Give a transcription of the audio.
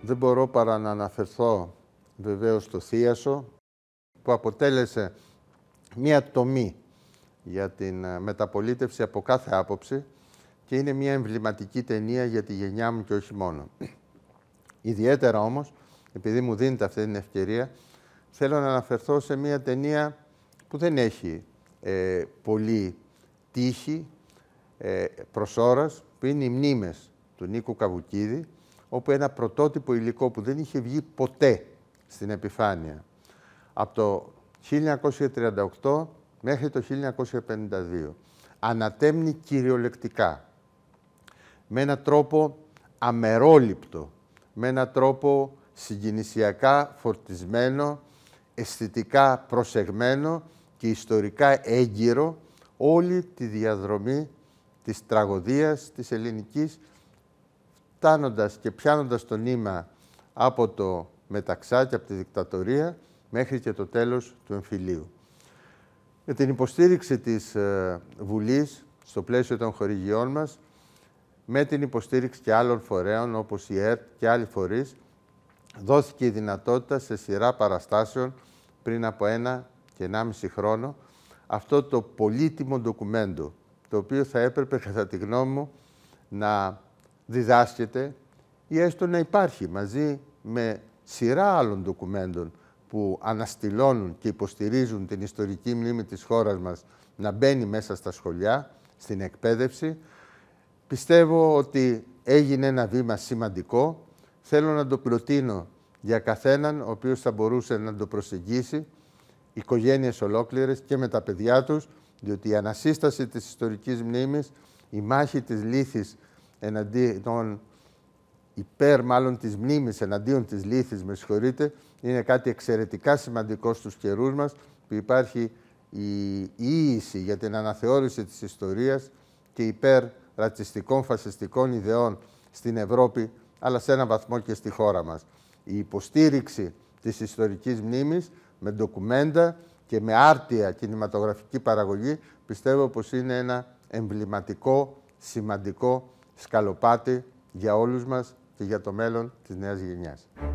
Δεν μπορώ παρά να αναφερθώ βεβαίως στο Θίασο, που αποτέλεσε μία τομή για την ε, μεταπολίτευση από κάθε άποψη και είναι μία εμβληματική ταινία για τη γενιά μου και όχι μόνο. Ιδιαίτερα όμως, επειδή μου δίνεται αυτή την ευκαιρία, θέλω να αναφερθώ σε μία ταινία που δεν έχει ε, πολύ τύχη ε, προσώρας που είναι οι μνήμες του Νίκου Καβουκίδη όπου ένα πρωτότυπο υλικό που δεν είχε βγει ποτέ στην επιφάνεια από το 1938 μέχρι το 1952 ανατέμνει κυριολεκτικά με έναν τρόπο αμερόληπτο, με έναν τρόπο συγκινησιακά φορτισμένο, αισθητικά προσεγμένο και ιστορικά έγκυρο όλη τη διαδρομή της τραγωδίας της ελληνικής, φτάνοντας και πιάνοντας το νήμα από το μεταξά και από τη δικτατορία μέχρι και το τέλος του εμφυλίου. Με την υποστήριξη της ε, Βουλής στο πλαίσιο των χορηγιών μας, με την υποστήριξη και άλλων φορέων όπως η ΕΡΤ και άλλοι φορείς, δόθηκε η δυνατότητα σε σειρά παραστάσεων πριν από ένα και 1,5 χρόνο αυτό το πολύτιμο ντοκουμέντο, το οποίο θα έπρεπε κατά τη γνώμη μου να διδάσκεται ή έστω να υπάρχει μαζί με σειρά άλλων ντοκουμέντων που αναστηλώνουν και υποστηρίζουν την ιστορική μνήμη της χώρας μας να μπαίνει μέσα στα σχολιά, στην εκπαίδευση. Πιστεύω ότι έγινε ένα βήμα σημαντικό. Θέλω να το προτείνω για καθέναν ο οποίος θα μπορούσε να το προσεγγίσει οικογένειες ολόκληρες και με τα παιδιά τους, διότι η ανασύσταση της ιστορικής μνήμης, η μάχη της λύθης εναντίον... των υπέρ μάλλον της μνήμης εναντίον της λύθης, με συγχωρείτε, είναι κάτι εξαιρετικά σημαντικό στους καιρούς μας που υπάρχει η ίηση για την αναθεώρηση της ιστορίας και υπέρ ρατσιστικών φασιστικών ιδεών στην Ευρώπη, αλλά σε έναν βαθμό και στη χώρα μας. Η υποστήριξη της ιστορικής μνήμης με ντοκουμέντα και με άρτια κινηματογραφική παραγωγή, πιστεύω πως είναι ένα εμβληματικό, σημαντικό σκαλοπάτι για όλους μας και για το μέλλον της νέας γενιάς.